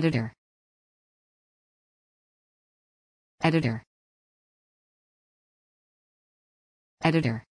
Editor. Editor. Editor.